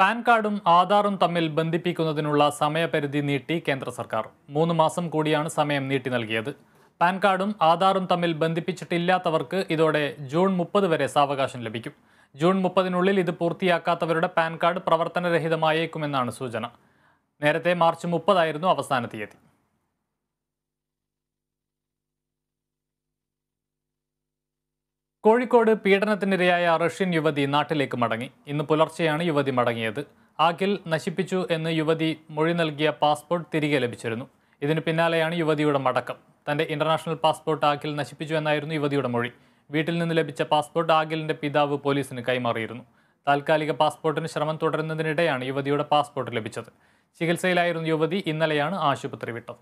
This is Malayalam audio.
പാൻ കാർഡും ആധാറും തമ്മിൽ ബന്ധിപ്പിക്കുന്നതിനുള്ള സമയപരിധി നീട്ടി കേന്ദ്ര സർക്കാർ മൂന്ന് മാസം കൂടിയാണ് സമയം നീട്ടി നൽകിയത് പാൻ കാർഡും ആധാറും തമ്മിൽ ബന്ധിപ്പിച്ചിട്ടില്ലാത്തവർക്ക് ഇതോടെ ജൂൺ മുപ്പത് വരെ സാവകാശം ലഭിക്കും ജൂൺ മുപ്പതിനുള്ളിൽ ഇത് പൂർത്തിയാക്കാത്തവരുടെ പാൻ കാർഡ് പ്രവർത്തനരഹിതമായേക്കുമെന്നാണ് സൂചന നേരത്തെ മാർച്ച് മുപ്പതായിരുന്നു അവസാന തീയതി കോഴിക്കോട് പീഡനത്തിനിരയായ റഷ്യൻ യുവതി നാട്ടിലേക്ക് മടങ്ങി ഇന്ന് പുലർച്ചെയാണ് യുവതി മടങ്ങിയത് ആഖിൽ നശിപ്പിച്ചു എന്ന് യുവതി മൊഴി നൽകിയ പാസ്പോർട്ട് തിരികെ ലഭിച്ചിരുന്നു ഇതിന് പിന്നാലെയാണ് യുവതിയുടെ മടക്കം തന്റെ ഇന്റർനാഷണൽ പാസ്പോർട്ട് ആഖിൽ നശിപ്പിച്ചു എന്നായിരുന്നു യുവതിയുടെ മൊഴി വീട്ടിൽ നിന്ന് ലഭിച്ച പാസ്പോർട്ട് ആഖിലിന്റെ പിതാവ് പോലീസിന് കൈമാറിയിരുന്നു താൽക്കാലിക പാസ്പോർട്ടിന് ശ്രമം തുടരുന്നതിനിടെയാണ് യുവതിയുടെ പാസ്പോർട്ട് ലഭിച്ചത് ചികിത്സയിലായിരുന്നു യുവതി ഇന്നലെയാണ് ആശുപത്രി വിട്ടത്